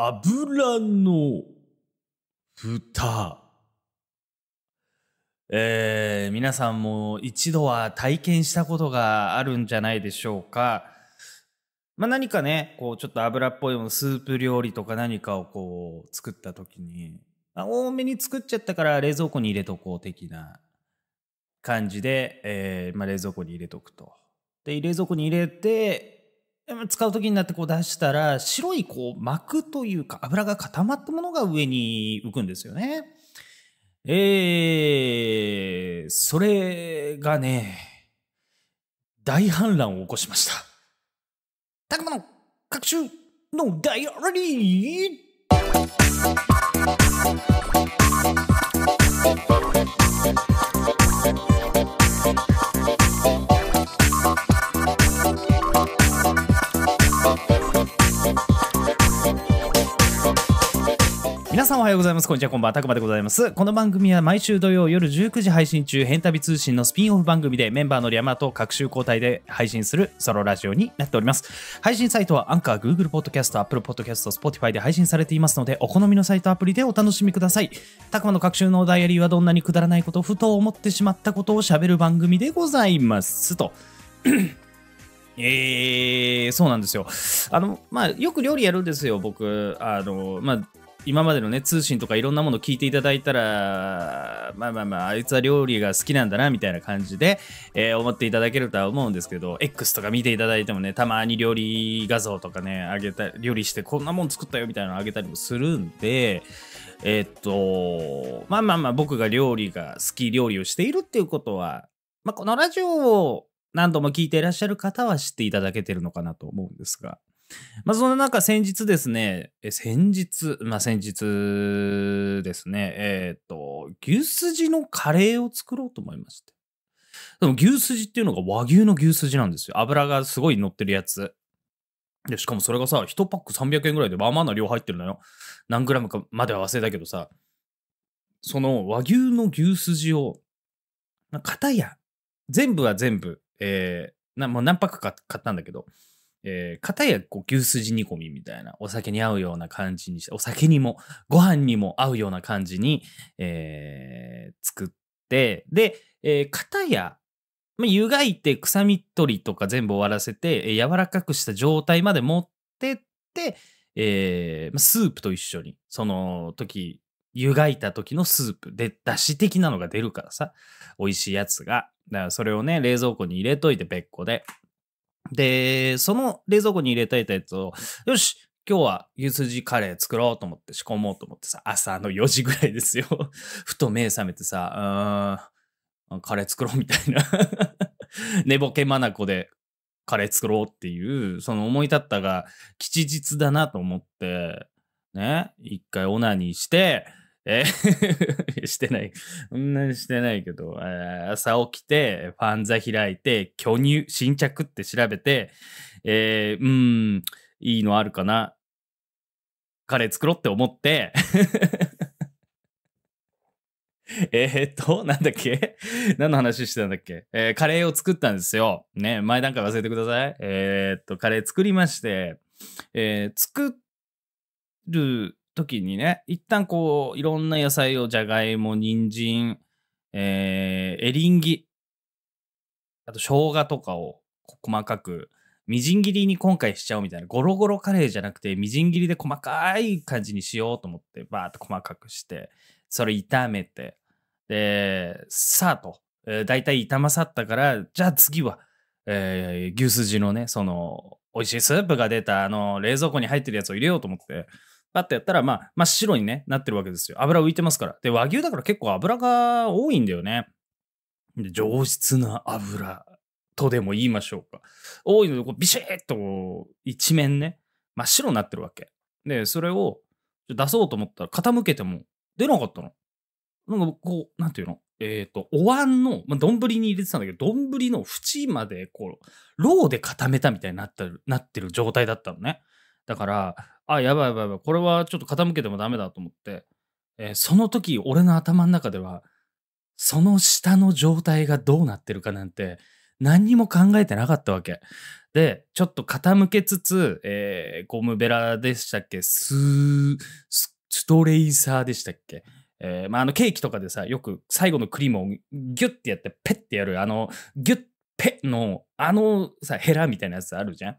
油の蓋。えー、皆さんも一度は体験したことがあるんじゃないでしょうか。まあ、何かね、こうちょっと油っぽいもの、スープ料理とか何かをこう作った時に、あ多めに作っちゃったから冷蔵庫に入れとこう的な感じで、えー、まあ、冷蔵庫に入れとくと。で、冷蔵庫に入れて、使う時になってこう出したら、白いこう膜というか油が固まったものが上に浮くんですよね。えー、それがね、大反乱を起こしました。たくまの各種のダイアリーさんおはようございます。こんにちは、こんばんは。たくまでございます。この番組は毎週土曜夜19時配信中、変旅通信のスピンオフ番組でメンバーのリアマと各週交代で配信するソロラジオになっております。配信サイトはアンカー、Google Podcast、Apple Podcast、Spotify で配信されていますので、お好みのサイトアプリでお楽しみください。たくまの各週のダイアリーはどんなにくだらないこと、ふと思ってしまったことをしゃべる番組でございます。と。えー、そうなんですよ。あの、まあ、よく料理やるんですよ、僕。あの、まあ、今までのね、通信とかいろんなもの聞いていただいたら、まあまあまあ、あいつは料理が好きなんだな、みたいな感じで、えー、思っていただけるとは思うんですけど、X とか見ていただいてもね、たまに料理画像とかね、あげた、料理してこんなもん作ったよ、みたいなのあげたりもするんで、えー、っと、まあまあまあ、僕が料理が好き、料理をしているっていうことは、まあ、このラジオを何度も聞いていらっしゃる方は知っていただけてるのかなと思うんですが、まあ、そんな中、先日ですね、え先日、まあ、先日ですね、えっ、ー、と、牛すじのカレーを作ろうと思いまして。でも牛すじっていうのが和牛の牛すじなんですよ。油がすごい乗ってるやつ。で、しかもそれがさ、1パック300円ぐらいでまあまあな量入ってるのよ。何グラムかまでは忘れたけどさ、その和牛の牛すじを、片や、全部は全部、えー、なもう何パックか買ったんだけど、えー、たやこう牛すじ煮込みみたいな、お酒に合うような感じにして、お酒にも、ご飯にも合うような感じに、えー、作って、で、えー、たや、まあ、湯がいて臭み取りとか全部終わらせて、えー、柔らかくした状態まで持ってって、えー、まあ、スープと一緒に、その時、湯がいた時のスープで、だし的なのが出るからさ、美味しいやつが。だからそれをね、冷蔵庫に入れといて別個で。で、その冷蔵庫に入れたいやつを、よし今日は牛すじカレー作ろうと思って仕込もうと思ってさ、朝の4時ぐらいですよ。ふと目覚めてさ、うーん、カレー作ろうみたいな 寝ぼけまなこでカレー作ろうっていう、その思い立ったが吉日だなと思って、ね、一回オナニーして、え してない。そんなにしてないけど、えー朝起きて、ファンザ開いて、巨乳、新着って調べて、えー、うーん、いいのあるかな。カレー作ろうって思って、えっと、なんだっけ何の話してたんだっけえーカレーを作ったんですよ。ね、前段階忘れてください。えーっと、カレー作りまして、えー作る時にね、一旦こう、いろんな野菜を、じゃがいも、人参、えー、エリンギ、あと生姜とかを細かく、みじん切りに今回しちゃおうみたいな、ゴロゴロカレーじゃなくて、みじん切りで細かい感じにしようと思って、バーっと細かくして、それ炒めて、で、さあと、えー、大体炒まさったから、じゃあ次は、えー、牛すじのね、その、美味しいスープが出た、あの、冷蔵庫に入ってるやつを入れようと思って、パッとやったら、まあ、真っ白に、ね、なってるわけですよ。油浮いてますから。で、和牛だから結構油が多いんだよね。上質な油とでも言いましょうか。多いので、こうビシッと一面ね、真っ白になってるわけ。で、それを出そうと思ったら傾けても出なかったの。なんかこう、なんていうのえっ、ー、と、お椀の、まあ、丼に入れてたんだけど、丼の縁まで、こう、ローで固めたみたいになってる、なってる状態だったのね。だから、あ、やばいやばいやばい、これはちょっと傾けてもダメだと思って、えー、その時、俺の頭の中では、その下の状態がどうなってるかなんて、何にも考えてなかったわけ。で、ちょっと傾けつつ、えー、ゴムベラでしたっけスー、ストレイサーでしたっけえー、まあ、あのケーキとかでさ、よく最後のクリームをギュッてやって、ペッてやる、あの、ギュッ、ペッの、あのさ、ヘラみたいなやつあるじゃん。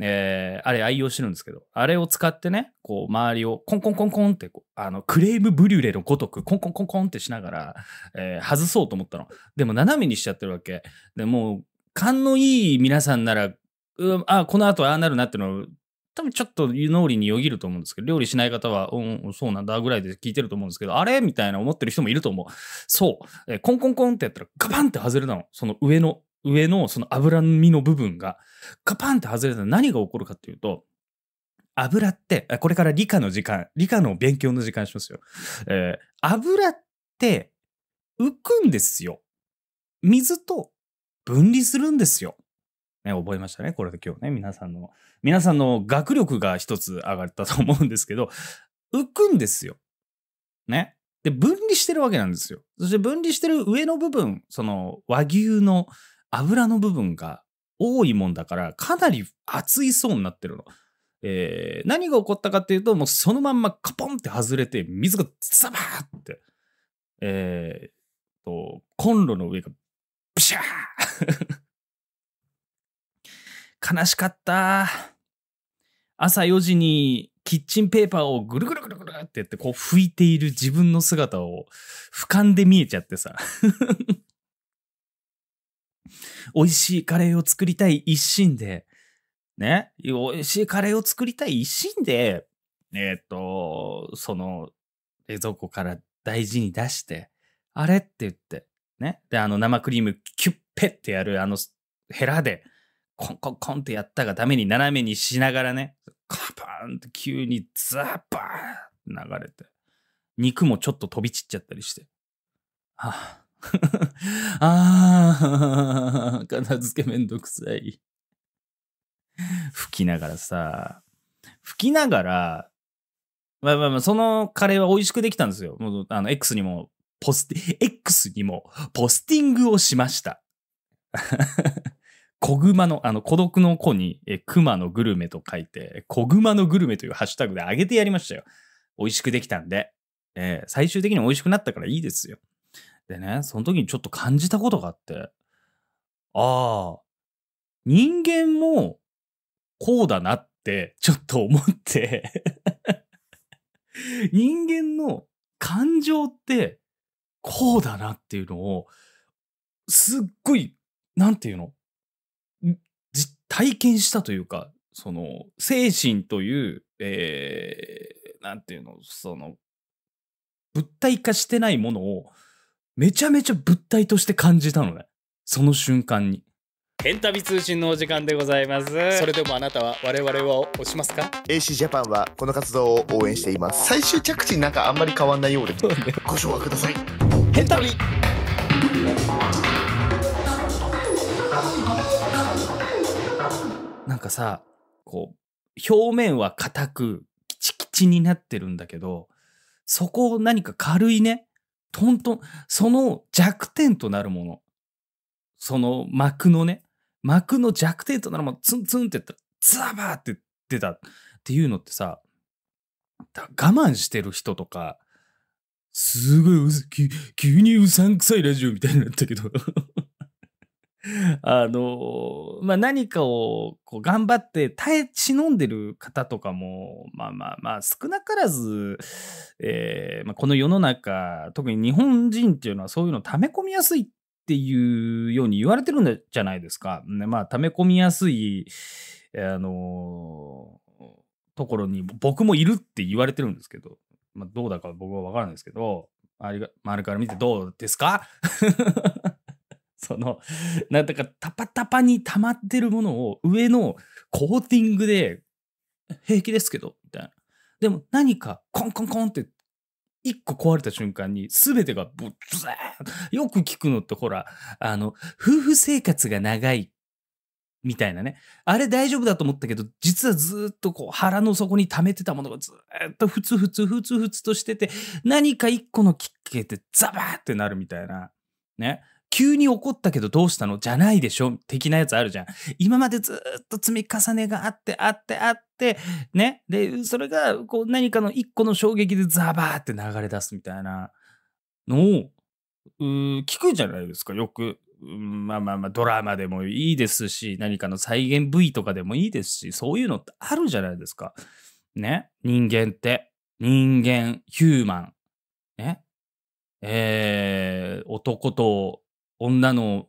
えー、あれ愛用してるんですけど、あれを使ってね、こう周りをコンコンコンコンってこう、あのクレームブリュレのごとくコンコンコンコンってしながら、えー、外そうと思ったの。でも斜めにしちゃってるわけ。でもう、勘のいい皆さんなら、うあ、この後ああなるなってのを多分ちょっと脳裏によぎると思うんですけど、料理しない方は、うん、そうなんだぐらいで聞いてると思うんですけど、あれみたいな思ってる人もいると思う。そう。えー、コンコンコンってやったら、ガバンって外れたの。その上の上のその脂身の部分がカパンって外れたら何が起こるかっていうと、油って、これから理科の時間、理科の勉強の時間しますよ。えー、油って浮くんですよ。水と分離するんですよ。ね、覚えましたね。これで今日ね、皆さんの、皆さんの学力が一つ上がったと思うんですけど、浮くんですよ。ね。で、分離してるわけなんですよ。そして分離してる上の部分、その和牛の、油の部分が多いもんだから、かなり熱いそうになってるの。えー、何が起こったかっていうと、もうそのまんまカポンって外れて、水がザバーって、えー、と、コンロの上がブシャー 悲しかった。朝4時にキッチンペーパーをぐるぐるぐるぐるってやってこう拭いている自分の姿を俯瞰で見えちゃってさ美味しいカレーを作りたい一心で、ね、美味しいカレーを作りたい一心で、えっ、と、その冷蔵庫から大事に出して、あれって言って、ね。で、あの生クリームキュッペってやるあのヘラで、コンコンコンってやったがために斜めにしながらね、カパーンって急にザーバーン流れて、肉もちょっと飛び散っちゃったりして、はあ、ああ、片付けめんどくさい。吹きながらさ、吹きながら、まあまあまあ、そのカレーは美味しくできたんですよ。もう、あの、X にも、ポステ、ィ、X にも、ポスティングをしました。小 熊の、あの、孤独の子に、熊のグルメと書いて、小熊のグルメというハッシュタグで上げてやりましたよ。美味しくできたんで。えー、最終的に美味しくなったからいいですよ。でね、その時にちょっと感じたことがあって、ああ、人間もこうだなってちょっと思って 人間の感情ってこうだなっていうのを、すっごい、なんていうの体験したというか、その、精神という、えー、なんていうの、その、物体化してないものをめちゃめちゃ物体として感じたのね。その瞬間に。エンタビ通信のお時間でございますそれでもあなたは我々は押しますか AC ジャパンはこの活動を応援しています最終着地なんかあんまり変わんないようでご紹介くださいエンタビなんかさこう表面は硬くきちきちになってるんだけどそこを何か軽いねトントン、その弱点となるもの、その膜のね、膜の弱点となるもの、ツンツンってやったら、ザバーって出たっていうのってさ、我慢してる人とか、すごい急にうさんくさいラジオみたいになったけど あの、まあ、何かをこう頑張って耐え忍んでる方とかも、まあまあまあ、少なからず、えー、まあ、この世の中、特に日本人っていうのはそういうの溜め込みやすいっていうように言われてるんじゃないですか。ね、まあ、溜め込みやすい、あのところに僕もいるって言われてるんですけど、まあ、どうだか僕は分からないですけど、あれが周りから見てどうですかその、なんだかタパタパに溜まってるものを上のコーティングで、平気ですけど、みたいな。でも何かコンコンコンって一個壊れた瞬間に全てがブッズーよく聞くのってほら、あの、夫婦生活が長い。みたいなね。あれ大丈夫だと思ったけど、実はずっとこう腹の底に溜めてたものがずっとふつふつふつふつとしてて、何か一個のきっかけでザバーってなるみたいな。ね。急に怒ったけどどうしたのじゃないでしょ的なやつあるじゃん。今までずっと積み重ねがあってあってあって、ね。で、それがこう何かの一個の衝撃でザバーって流れ出すみたいなのを、聞くじゃないですか、よく。まあまあまあ、ドラマでもいいですし、何かの再現部位とかでもいいですし、そういうのってあるじゃないですか。ね。人間って。人間、ヒューマン。ね。えー、男と女の、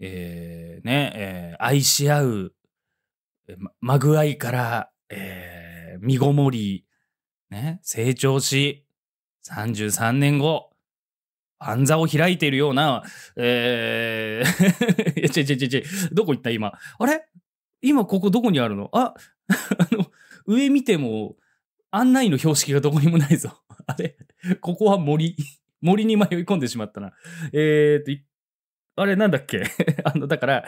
えー、ね、えー、愛し合う、まぐあいから、えー、身ごもり、ね、成長し、33年後、あんざを開いているような、えー、いょちちちち、どこ行った今。あれ今ここどこにあるのあ、あの、上見ても、案内の標識がどこにもないぞ。あれここは森。森に迷い込んでしまったな。えー、っと、あれなんだっけ あの、だから、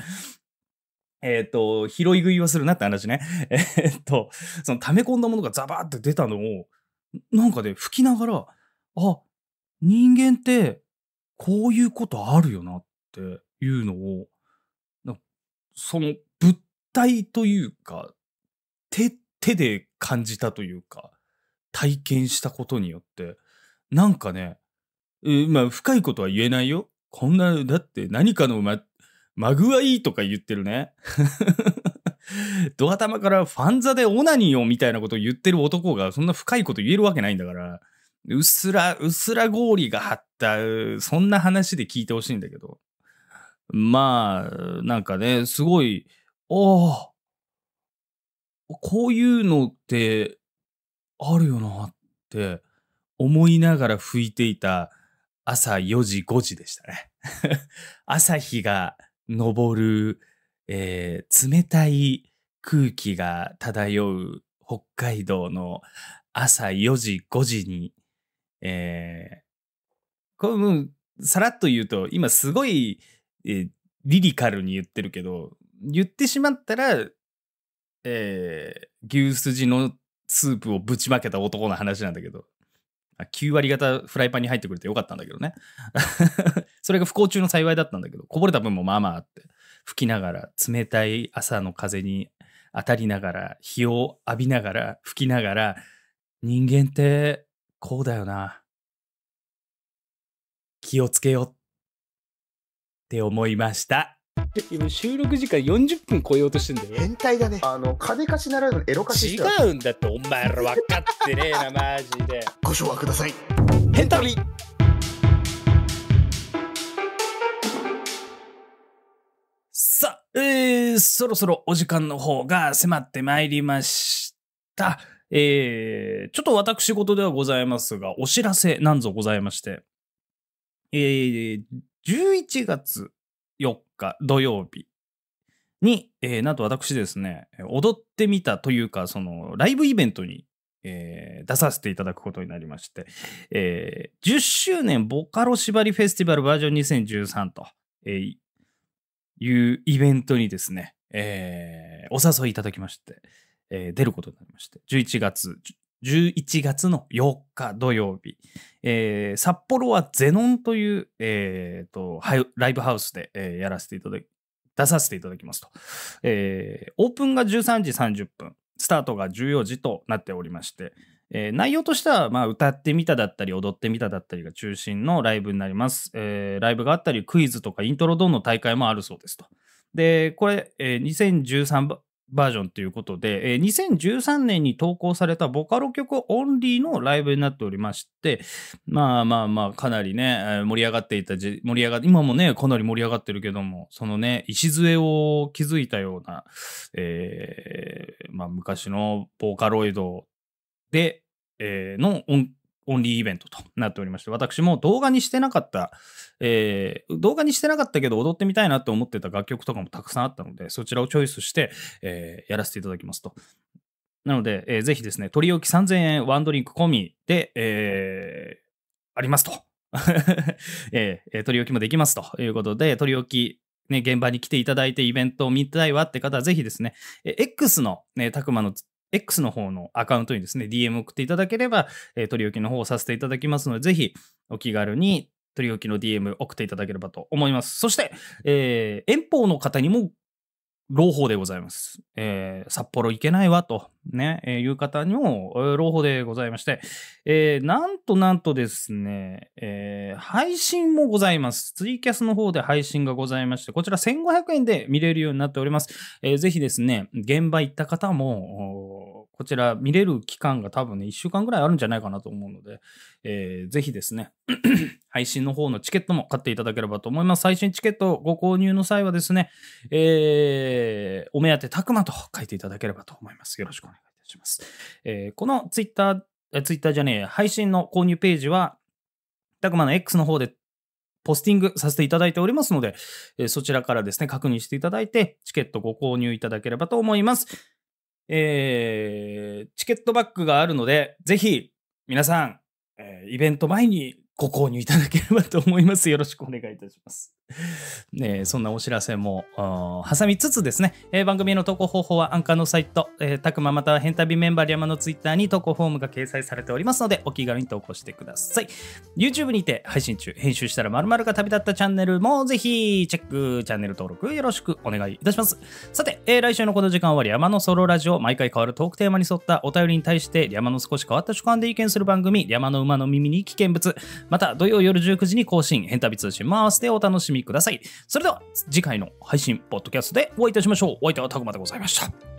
えっ、ー、と、拾い食いはするなって話ね。えー、っと、その溜め込んだものがザバーって出たのを、なんかで、ね、吹きながら、あ、人間ってこういうことあるよなっていうのを、その物体というか、手、手で感じたというか、体験したことによって、なんかね、えー、まあ深いことは言えないよ。こんな、だって何かのま、マグはいいとか言ってるね。ドア玉からファンザでオナニーをみたいなことを言ってる男がそんな深いこと言えるわけないんだから、うっすら、うっすら氷が張った、そんな話で聞いてほしいんだけど。まあ、なんかね、すごい、ああ、こういうのってあるよなって思いながら拭いていた朝4時、5時でしたね。朝日が昇る、えー、冷たい空気が漂う北海道の朝4時、5時に、えー、このさらっと言うと、今すごい、えー、リリカルに言ってるけど、言ってしまったら、えー、牛すじのスープをぶちまけた男の話なんだけど、9割方フライパンに入ってくれてよかったんだけどね。それが不幸中の幸いだったんだけど、こぼれた分もまあまああって、吹きながら、冷たい朝の風に当たりながら、日を浴びながら、吹きながら、人間ってこうだよな。気をつけよって思いました。今収録時間40分超えようとしてんだよ。変態だね。あの、金貸しならぬエロ貸し違うんだって、お前ら分かってねえな、マジで。ご唱和ください。変態さあ、えー、そろそろお時間の方が迫ってまいりました。えー、ちょっと私事ではございますが、お知らせなんぞございまして、えー、11月4日土曜日に、えー、なんと私ですね、踊ってみたというか、そのライブイベントに、えー、出させていただくことになりまして、えー、10周年ボカロ縛りフェスティバルバージョン2013と、えー、いうイベントにですね、えー、お誘いいただきまして、えー、出ることになりまして、11月、11月の4日土曜日、えー、札幌はゼノンという、えーと、ライブハウスで、えー、やらせていただき、出させていただきますと、えー、オープンが13時30分、スタートが14時となっておりまして、えー、内容としては、まあ、歌ってみただったり、踊ってみただったりが中心のライブになります。えー、ライブがあったり、クイズとかイントロドンの大会もあるそうですと。で、これ、えー、2013バージョンということで、えー、2013年に投稿されたボカロ曲オンリーのライブになっておりまして、まあまあまあ、かなりね、盛り上がっていた、盛り上がって、今もね、かなり盛り上がってるけども、そのね、礎を築いたような、えー、まあ昔のボーカロイドで、えー、の音オンリーイベントとなっておりまして、私も動画にしてなかった、えー、動画にしてなかったけど踊ってみたいなと思ってた楽曲とかもたくさんあったので、そちらをチョイスして、えー、やらせていただきますと。なので、えー、ぜひですね、取り置き3000円ワンドリンク込みで、えー、ありますと。えー、取り置きもできますということで、取り置き、ね、現場に来ていただいてイベントを見たいわって方は、ぜひですね、X の、ね、たくまの X の方のアカウントにですね、DM 送っていただければ、えー、取り置きの方をさせていただきますので、ぜひお気軽に取り置きの DM 送っていただければと思います。そして、えー、遠方の方にも朗報でございます。えー、札幌行けないわと、ね、えー、いう方にも、朗報でございまして、えー、なんとなんとですね、えー、配信もございます。ツイキャスの方で配信がございまして、こちら1500円で見れるようになっております。えー、ぜひですね、現場行った方も、こちら見れる期間が多分ね、1週間ぐらいあるんじゃないかなと思うので、えー、ぜひですね 配信の方のチケットも買っていただければと思います。最新チケットご購入の際はですね、えー、お目当てたくまと書いていただければと思います。よろしくお願いいたします。えー、このツイッター、ツイッターじゃねえ、配信の購入ページは、たくまの X の方でポスティングさせていただいておりますので、そちらからですね、確認していただいて、チケットご購入いただければと思います。えー、チケットバッグがあるので、ぜひ皆さん、えー、イベント前にご購入いただければと思います。よろしくお願いいたします。ね、そんなお知らせも挟みつつですね、えー、番組の投稿方法はアンカーのサイト、えー、たくままたは変旅メンバー山のツイッターに投稿フォームが掲載されておりますので、お気軽に投稿してください。YouTube にて配信中、編集したら〇〇が旅立ったチャンネルもぜひチェック、チャンネル登録よろしくお願いいたします。さて、えー、来週のこの時間は山のソロラジオ、毎回変わるトークテーマに沿ったお便りに対して山の少し変わった主観で意見する番組、山の馬の耳に危険物、また土曜夜19時に更新、変旅通信も合わせてお楽しみください。それでは次回の配信、ポッドキャストでお会いいたしましょう。お相手はたくまでございました。